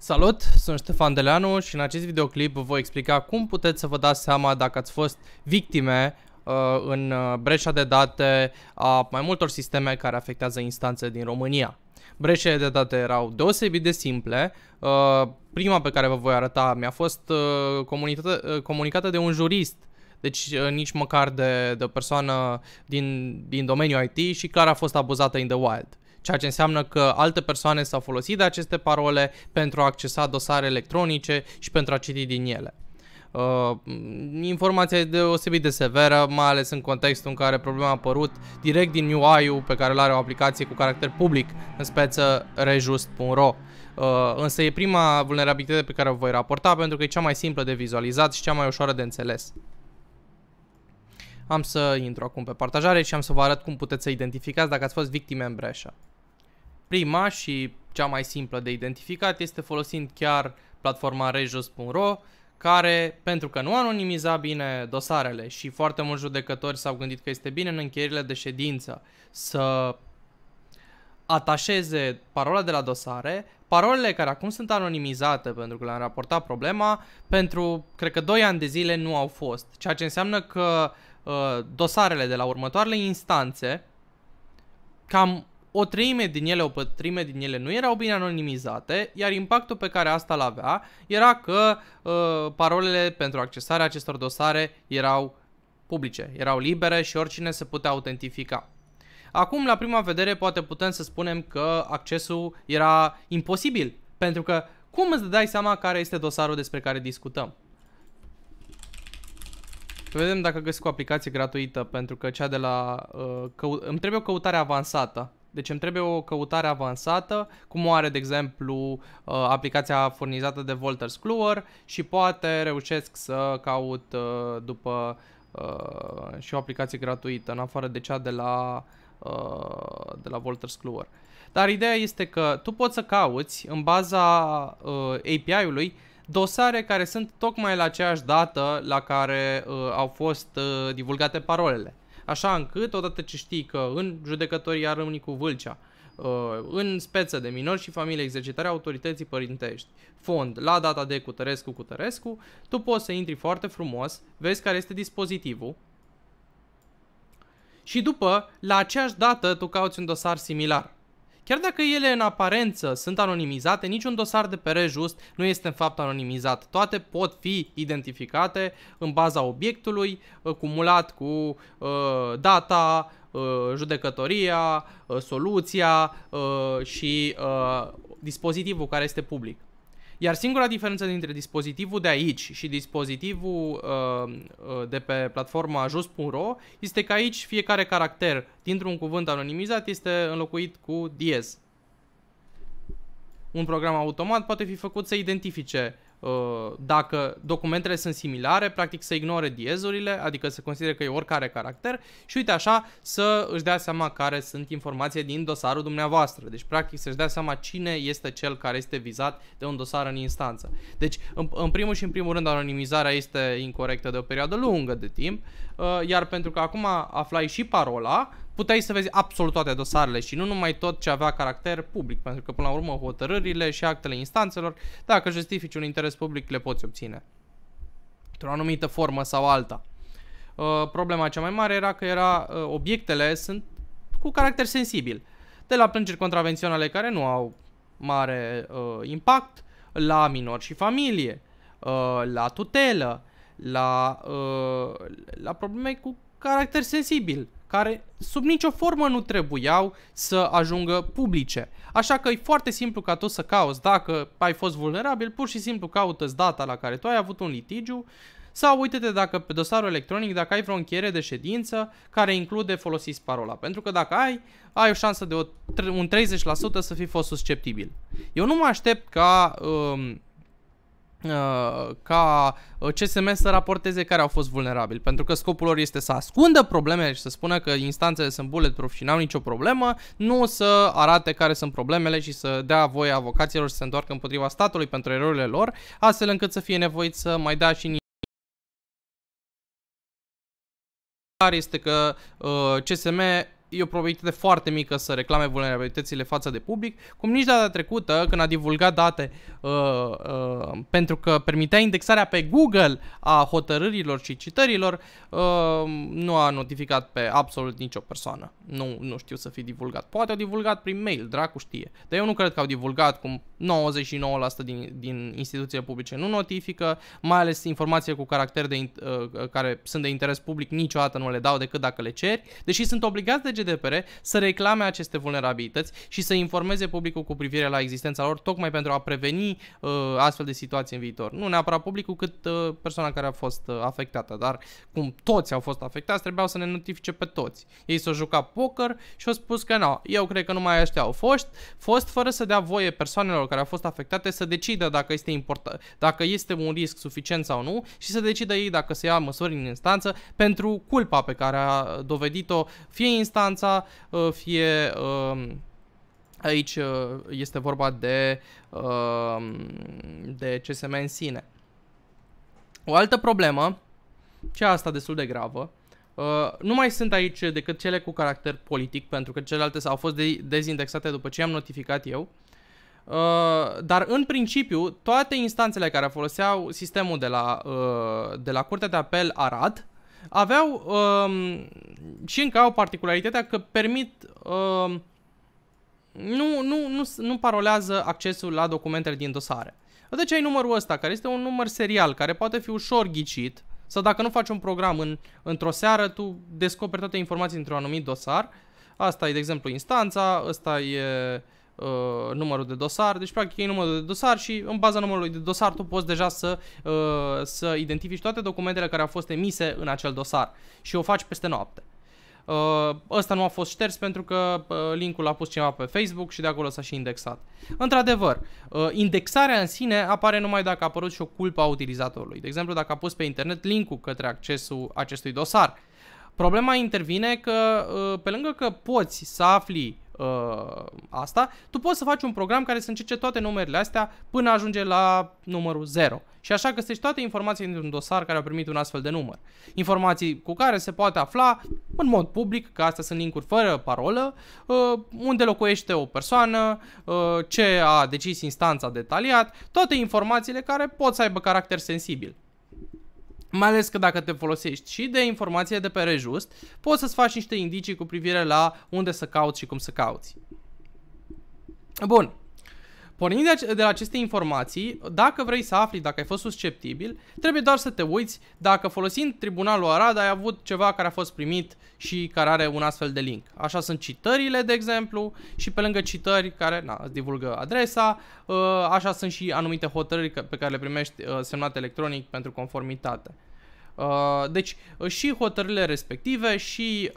Salut, sunt Ștefan Deleanu și în acest videoclip vă voi explica cum puteți să vă dați seama dacă ați fost victime uh, în uh, breșa de date a mai multor sisteme care afectează instanțe din România. Breșele de date erau deosebit de simple. Uh, prima pe care vă voi arăta mi-a fost uh, uh comunicată de un jurist deci uh, nici măcar de, de o persoană din, din domeniul IT și clar a fost abuzată in the wild ceea ce înseamnă că alte persoane s-au folosit de aceste parole pentru a accesa dosare electronice și pentru a citi din ele. Uh, informația e deosebit de severă, mai ales în contextul în care problema a apărut direct din UI-ul pe care îl are o aplicație cu caracter public, în speță rejust.ro. Uh, însă e prima vulnerabilitate pe care o voi raporta pentru că e cea mai simplă de vizualizat și cea mai ușoară de înțeles. Am să intru acum pe partajare și am să vă arăt cum puteți să identificați dacă ați fost victime în breșă. Prima și cea mai simplă de identificat este folosind chiar platforma rejos.ro care, pentru că nu anonimiza bine dosarele și foarte mulți judecători s-au gândit că este bine în încheierile de ședință să atașeze parola de la dosare, parolele care acum sunt anonimizate pentru că le-am raportat problema, pentru, cred că 2 ani de zile nu au fost, ceea ce înseamnă că uh, dosarele de la următoarele instanțe, cam o treime din ele, o pătrime din ele nu erau bine anonimizate, iar impactul pe care asta l avea era că uh, parolele pentru accesarea acestor dosare erau publice, erau libere și oricine se putea autentifica. Acum, la prima vedere, poate putem să spunem că accesul era imposibil, pentru că cum îți dai seama care este dosarul despre care discutăm? Vedem dacă găsesc o aplicație gratuită, pentru că cea de la... Uh, cău- îmi trebuie o căutare avansată. Deci îmi trebuie o căutare avansată, cum o are, de exemplu, uh, aplicația furnizată de Volters Cluer și poate reușesc să caut uh, după uh, și o aplicație gratuită, în afară de cea de la, de la Volters Cluer. Dar ideea este că tu poți să cauți, în baza API-ului, dosare care sunt tocmai la aceeași dată la care au fost divulgate parolele. Așa încât, odată ce știi că în judecătoria cu Vâlcea, uh, în speță de minori și familie exercitarea autorității părintești. Fond, la data de Cutărescu Cutărescu, tu poți să intri foarte frumos, vezi care este dispozitivul și după, la aceeași dată, tu cauți un dosar similar. Chiar dacă ele în aparență sunt anonimizate, niciun dosar de pe Rejust nu este în fapt anonimizat. Toate pot fi identificate în baza obiectului, uh, cumulat cu uh, data, uh, judecătoria, uh, soluția uh, și uh, dispozitivul care este public. Iar singura diferență dintre dispozitivul de aici și dispozitivul uh, uh, de pe platforma jos.ro este că aici fiecare caracter dintr-un cuvânt anonimizat este înlocuit cu dies. Un program automat poate fi făcut să identifice Uh, dacă documentele sunt similare, practic să ignore diezurile, adică să considere că e oricare caracter și uite așa să își dea seama care sunt informații din dosarul dumneavoastră. Deci practic să-și dea seama cine este cel care este vizat de un dosar în instanță. Deci în, în primul și în primul rând anonimizarea este incorrectă de o perioadă lungă de timp, uh, iar pentru că acum aflai și parola, puteai să vezi absolut toate dosarele și nu numai tot ce avea caracter public, pentru că până la urmă hotărârile și actele instanțelor, dacă justifici un interes public, le poți obține. Într-o anumită formă sau alta. Uh, problema cea mai mare era că era, uh, obiectele sunt cu caracter sensibil. De la plângeri contravenționale care nu au mare uh, impact, la minori și familie, uh, la tutelă, la, uh, la probleme cu caracter sensibil care sub nicio formă nu trebuiau să ajungă publice. Așa că e foarte simplu ca tu să cauți, dacă ai fost vulnerabil, pur și simplu caută data la care tu ai avut un litigiu, sau uite-te dacă pe dosarul electronic, dacă ai vreo încheiere de ședință care include folosiți parola. Pentru că dacă ai, ai o șansă de o, un 30% să fi fost susceptibil. Eu nu mă aștept ca um, Uh, ca uh, CSM să raporteze care au fost vulnerabili, pentru că scopul lor este să ascundă probleme și să spună că instanțele sunt bulletproof și n-au nicio problemă, nu să arate care sunt problemele și să dea voie avocaților să se întoarcă împotriva statului pentru erorile lor, astfel încât să fie nevoit să mai dea și este că uh, CSM e o probabilitate foarte mică să reclame vulnerabilitățile față de public, cum nici data trecută când a divulgat date uh, uh, pentru că permitea indexarea pe Google a hotărârilor și citărilor, uh, nu a notificat pe absolut nicio persoană. Nu, nu știu să fi divulgat. Poate au divulgat prin mail, dracu știe. Dar eu nu cred că au divulgat cum 99% din, din instituțiile publice nu notifică, mai ales informații cu caracter de, uh, uh, care sunt de interes public niciodată nu le dau decât dacă le ceri, deși sunt obligați de GDPR să reclame aceste vulnerabilități și să informeze publicul cu privire la existența lor, tocmai pentru a preveni uh, astfel de situații în viitor. Nu neapărat publicul, cât uh, persoana care a fost uh, afectată, dar cum toți au fost afectați, trebuiau să ne notifice pe toți. Ei s-au jucat poker și au spus că nu, eu cred că numai ăștia au fost, fost fără să dea voie persoanelor care au fost afectate să decidă dacă este, import- dacă este un risc suficient sau nu și să decidă ei dacă se ia măsuri în instanță pentru culpa pe care a dovedit-o fie instanța, uh, fie um, aici uh, este vorba de, um, de CSM în sine. O altă problemă, ce asta destul de gravă, Uh, nu mai sunt aici decât cele cu caracter politic, pentru că celelalte au fost de- dezindexate după ce am notificat eu. Uh, dar în principiu, toate instanțele care foloseau sistemul de la, uh, de la Curtea de Apel Arad aveau uh, și încă au particularitatea că permit Uh, nu, nu, nu, nu parolează accesul la documentele din dosare. Deci ai numărul ăsta, care este un număr serial, care poate fi ușor ghicit, sau dacă nu faci un program în, într-o seară, tu descoperi toate informații într-un anumit dosar. Asta e, de exemplu, instanța, asta e uh, uh, numărul de dosar, deci practic e numărul de dosar și în baza numărului de dosar tu poți deja să, uh, să identifici toate documentele care au fost emise în acel dosar și o faci peste noapte. Uh, ăsta nu a fost șters pentru că uh, linkul l-a pus cineva pe Facebook și de acolo s-a și indexat. Într-adevăr, uh, indexarea în sine apare numai dacă a apărut și o culpă a utilizatorului. De exemplu, dacă a pus pe internet linkul către accesul acestui dosar. Problema intervine că, uh, pe lângă că poți să afli uh, asta, tu poți să faci un program care să încerce toate numerele astea până ajunge la numărul 0. Și așa găsești toate informațiile dintr-un dosar care a primit un astfel de număr. Informații cu care se poate afla în mod public, că astea sunt linkuri fără parolă, uh, unde locuiește o persoană, uh, ce a decis instanța detaliat, toate informațiile care pot să aibă caracter sensibil. Mai ales că dacă te folosești și de informația de pe Rejust, poți să-ți faci niște indicii cu privire la unde să cauți și cum să cauți. Bun, Pornind de, ac- de la aceste informații, dacă vrei să afli dacă ai fost susceptibil, trebuie doar să te uiți dacă folosind Tribunalul Arad ai avut ceva care a fost primit și care are un astfel de link. Așa sunt citările, de exemplu, și pe lângă citări care na, îți divulgă adresa, ă, așa sunt și anumite hotărâri pe care le primești ă, semnate electronic pentru conformitate. Ă, deci și hotărârile respective și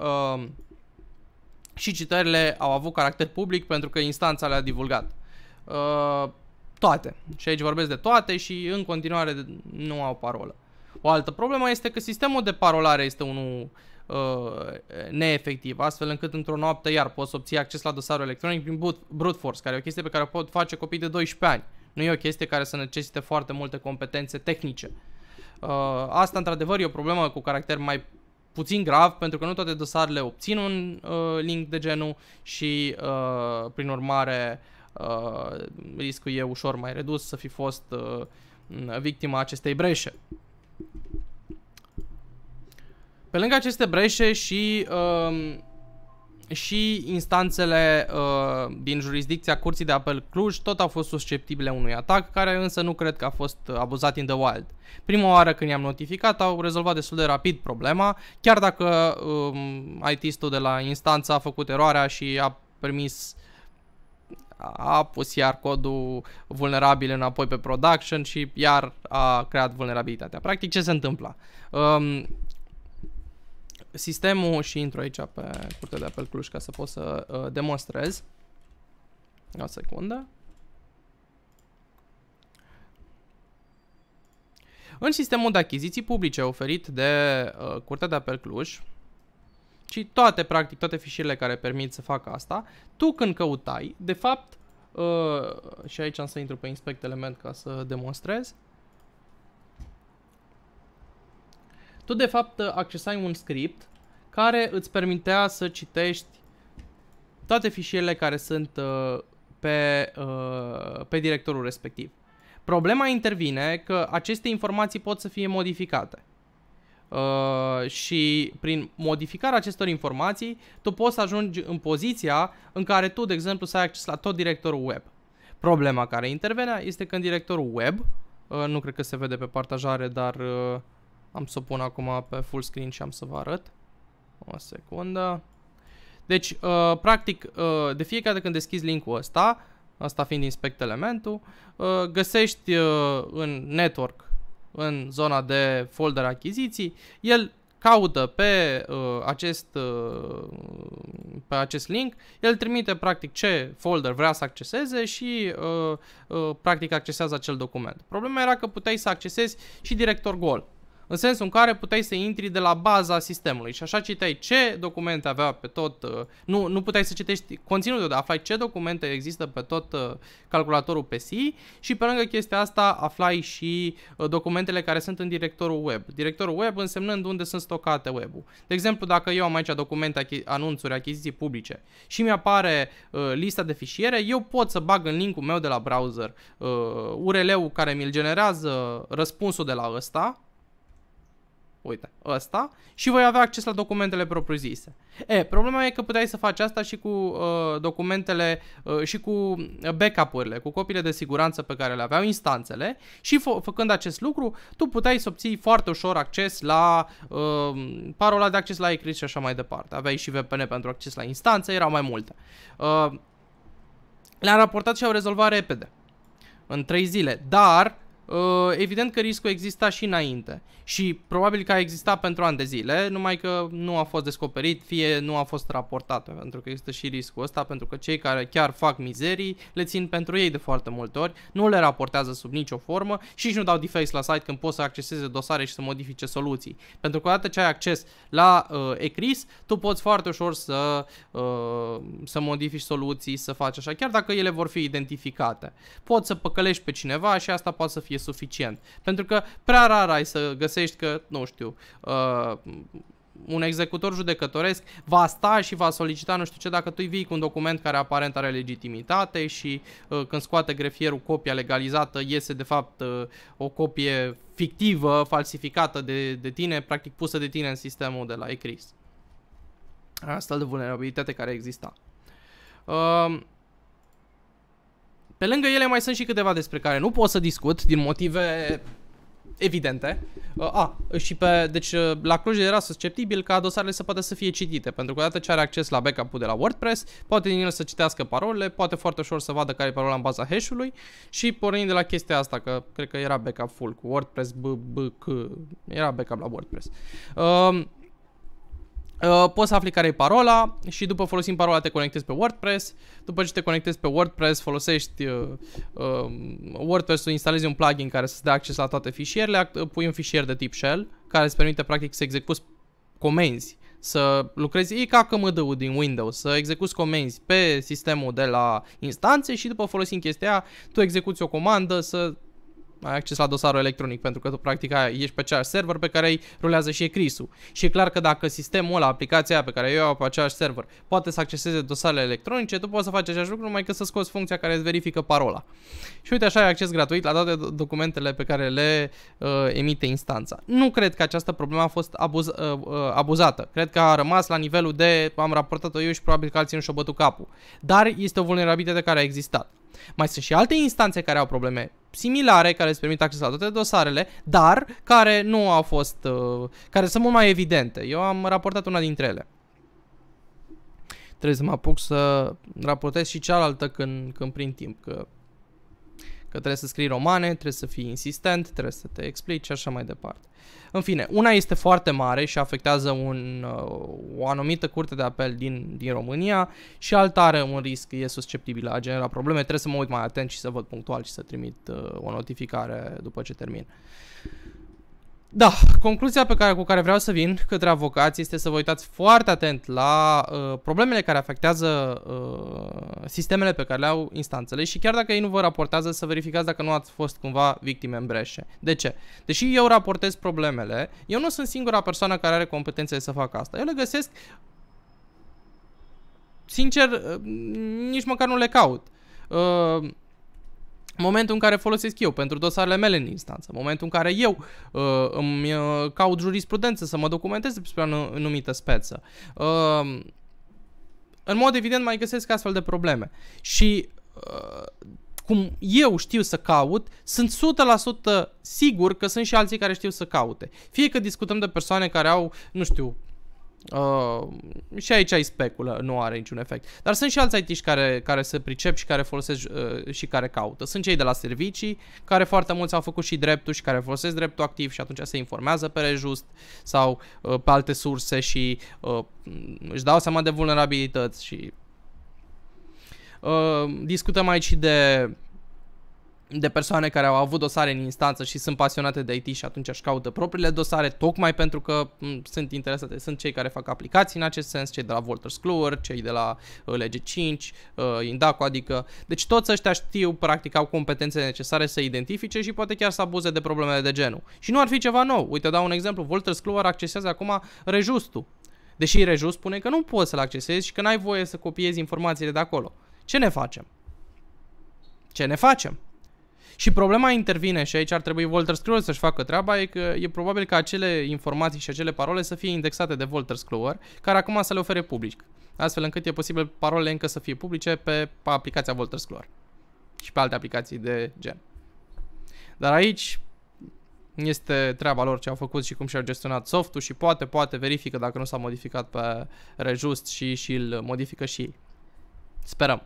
și citările au avut caracter public pentru că instanța le-a divulgat. Uh, toate. Și aici vorbesc de toate și în continuare nu au parolă. O altă problemă este că sistemul de parolare este unul uh, neefectiv, astfel încât într-o noapte iar poți obții acces la dosarul electronic prin brute force, care e o chestie pe care o pot face copii de 12 ani. Nu e o chestie care să necesite foarte multe competențe tehnice. Uh, asta, într-adevăr, e o problemă cu caracter mai puțin grav, pentru că nu toate dosarele obțin un uh, link de genul și, uh, prin urmare, uh, Uh, riscul e ușor mai redus să fi fost uh, victima acestei breșe. Pe lângă aceste breșe și, um, și instanțele uh, din jurisdicția Curții de Apel Cluj tot au fost susceptibile unui atac, care însă nu cred că a fost abuzat in the wild. Prima oară când i-am notificat au rezolvat destul de rapid problema, chiar dacă um, IT-stul de la instanță a făcut eroarea și a permis uh, a pus iar codul vulnerabil înapoi pe production și iar a creat vulnerabilitatea. Practic ce se întâmplă? Um, sistemul și intru aici pe curte de Apel Cluj ca să pot să uh, demonstrez. O secundă. În sistemul de achiziții publice oferit de uh, Curtea de Apel Cluj, ci toate, practic, toate fișierele care permit să facă asta, tu când căutai, de fapt, uh, și aici am să intru pe inspect element ca să demonstrez, tu de fapt accesai un script care îți permitea să citești toate fișierele care sunt uh, pe, uh, pe directorul respectiv. Problema intervine că aceste informații pot să fie modificate. Uh, și prin modificarea acestor informații, tu poți să ajungi în poziția în care tu, de exemplu, să ai acces la tot directorul web. Problema care intervenea este că în directorul web, uh, nu cred că se vede pe partajare, dar uh, am să o pun acum pe full screen și am să vă arăt. O secundă. Deci, uh, practic, uh, de fiecare dată când deschizi linkul ăsta, asta fiind inspect elementul, uh, găsești uh, în network în zona de folder achiziții, el caută pe, uh, acest, uh, pe acest link, el trimite practic ce folder vrea să acceseze și uh, uh, practic accesează acel document. Problema era că puteai să accesezi și director gol în sensul în care puteai să intri de la baza sistemului și așa citeai ce documente avea pe tot, uh, nu, nu puteai să citești conținutul, dar aflai ce documente există pe tot uh, calculatorul PC și pe lângă chestia asta aflai și uh, documentele care sunt în directorul web. Directorul web însemnând unde sunt stocate web-ul. De exemplu, dacă eu am aici documente, anunțuri, achiziții publice și mi-apare lista de fișiere, eu pot să bag în linkul meu de la browser URL-ul care mi-l generează răspunsul de la ăsta, uite, ăsta, și voi avea acces la documentele propriu-zise. E, problema e că puteai să faci asta și cu uh, documentele uh, și cu uh, backup-urile, cu copiile de siguranță pe care le aveau instanțele și fă- făcând acest lucru, tu puteai să obții foarte ușor acces la uh, parola de acces la ECRIS și așa mai departe. Aveai și VPN pentru acces la instanțe, erau mai multe. Uh, le-am raportat și au rezolvat repede, în 3 zile, dar Uh, evident că riscul exista și înainte și probabil că a existat pentru ani de zile, numai că nu a fost descoperit, fie nu a fost raportat, pentru că există și riscul ăsta, pentru că cei care chiar fac mizerii le țin pentru ei de foarte multe ori, nu le raportează sub nicio formă și nici nu dau deface la site când pot să acceseze dosare și să modifice soluții. Pentru că odată ce ai acces la uh, ECRIS, tu poți foarte ușor să, uh, să modifici soluții, să faci așa, chiar dacă ele vor fi identificate. Poți să păcălești pe cineva și asta poate să fie suficient. Pentru că prea rar ai să găsești că, nu știu, uh, un executor judecătoresc va sta și va solicita nu știu ce dacă tu îi vii cu un document care aparent are legitimitate și uh, când scoate grefierul copia legalizată iese de fapt uh, o copie fictivă, falsificată de, de tine, practic pusă de tine în sistemul de la ECRIS. Asta de vulnerabilitate care exista. Uh, pe lângă ele mai sunt și câteva despre care nu pot să discut din motive evidente. Uh, a, și pe, deci uh, la Cluj era susceptibil ca dosarele să poată să fie citite, pentru că odată ce are acces la backup-ul de la WordPress, poate din el să citească parolele, poate foarte ușor să vadă care e parola în baza hash-ului și pornind de la chestia asta, că cred că era backup full cu WordPress, b, b, c, era backup la WordPress. Uh, Uh, poți să afli care e parola și după folosind parola te conectezi pe WordPress. După ce te conectezi pe WordPress, folosești uh, uh, WordPress-ul, instalezi un plugin care să-ți dea acces la toate fișierele, uh, pui un fișier de tip shell care îți permite practic să execuți comenzi, să lucrezi, e ca cmd din Windows, să execuți comenzi pe sistemul de la instanțe și după folosind chestia tu execuți o comandă să ai acces la dosarul electronic, pentru că tu practic ești pe același server pe care îi rulează și ecrisul. Și e clar că dacă sistemul ăla, aplicația aia pe care eu o pe același server, poate să acceseze dosarele electronice, tu poți să faci același lucru numai că să scoți funcția care îți verifică parola. Și uite, așa ai acces gratuit la toate documentele pe care le uh, emite instanța. Nu cred că această problemă a fost abuz, uh, uh, abuzată. Cred că a rămas la nivelul de am raportat-o eu și probabil că alții nu și-au bătut capul. Dar este o vulnerabilitate care a existat. Mai sunt și alte instanțe care au probleme similare, care îți permit accesa la toate dosarele, dar care nu au fost, uh, care sunt mult mai evidente. Eu am raportat una dintre ele. Trebuie să mă apuc să raportez și cealaltă când, când prin timp, că Că trebuie să scrii romane, trebuie să fii insistent, trebuie să te explici și așa mai departe. În fine, una este foarte mare și afectează un, uh, o anumită curte de apel din, din România și alta are un risc, e susceptibilă a genera probleme, trebuie să mă uit mai atent și să văd punctual și să trimit uh, o notificare după ce termin. Da, concluzia pe care, cu care vreau să vin către avocați este să vă uitați foarte atent la uh, problemele care afectează uh, sistemele pe care le au instanțele și chiar dacă ei nu vă raportează, să verificați dacă nu ați fost cumva victime în breșe. De ce? Deși eu raportez problemele, eu nu sunt singura persoană care are competențe să facă asta. Eu le găsesc, sincer, uh, nici măcar nu le caut. Uh, momentul în care folosesc eu pentru dosarele mele în instanță, momentul în care eu uh, îmi uh, caut jurisprudență să mă documentez despre o anumită speță. Uh, în mod evident mai găsesc astfel de probleme. Și uh, cum eu știu să caut, sunt 100% sigur că sunt și alții care știu să caute. Fie că discutăm de persoane care au, nu știu, Uh, și aici ai speculă, nu are niciun efect. Dar sunt și alți it care, care se pricep și care folosesc uh, și care caută. Sunt cei de la servicii, care foarte mulți au făcut și dreptul și care folosesc dreptul activ și atunci se informează pe Rejust sau uh, pe alte surse și uh, își dau seama de vulnerabilități și... Uh, discutăm aici de de persoane care au avut dosare în instanță și sunt pasionate de IT și atunci își caută propriile dosare, tocmai pentru că sunt interesate, sunt cei care fac aplicații în acest sens, cei de la Walters Kluwer, cei de la uh, Lege 5, uh, Indaco, adică, deci toți ăștia știu, practic, au competențe necesare să identifice și poate chiar să abuze de problemele de genul. Și nu ar fi ceva nou. Uite, dau un exemplu, Walters Kluwer accesează acum rejustul, deși rejust spune că nu poți să-l accesezi și că n-ai voie să copiezi informațiile de acolo. Ce ne facem? Ce ne facem? Și problema intervine și aici ar trebui Walter Screwer să-și facă treaba, e că e probabil că acele informații și acele parole să fie indexate de Walter Screwer, care acum să le ofere public, astfel încât e posibil parolele încă să fie publice pe aplicația Walter Screwer și pe alte aplicații de gen. Dar aici este treaba lor ce au făcut și cum și-au gestionat softul și poate, poate verifică dacă nu s-a modificat pe Rejust și, și îl modifică și ei. Sperăm.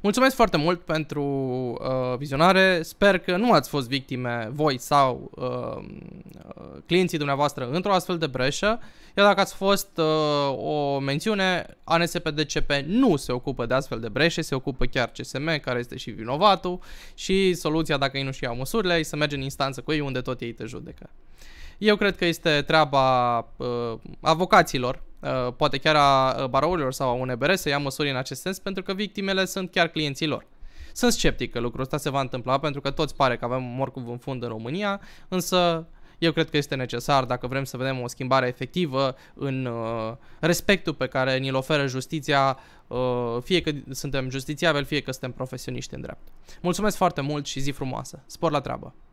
Mulțumesc foarte mult pentru uh, vizionare, sper că nu ați fost victime voi sau uh, uh clienții dumneavoastră într-o astfel de breșă, iar dacă ați fost uh, o mențiune, ANSPDCP nu se ocupă de astfel de breșe, se ocupă chiar CSM, care este și vinovatul, și soluția dacă ei nu-și măsurile, e să mergi în instanță cu ei unde tot ei te judecă. Eu cred că este treaba uh, avocaților, uh, poate chiar a uh, barourilor sau a UNBR să ia măsuri în acest sens, pentru că victimele sunt chiar clienții lor. Sunt sceptic că lucrul ăsta se va întâmpla, pentru că toți pare că avem morcov în fund în România, însă eu cred că este necesar dacă vrem să vedem o schimbare efectivă în uh, respectul pe care ni-l oferă justiția, uh, fie că suntem justițiabili, fie că suntem profesioniști în drept. Mulțumesc foarte mult și zi frumoasă! Spor la treabă!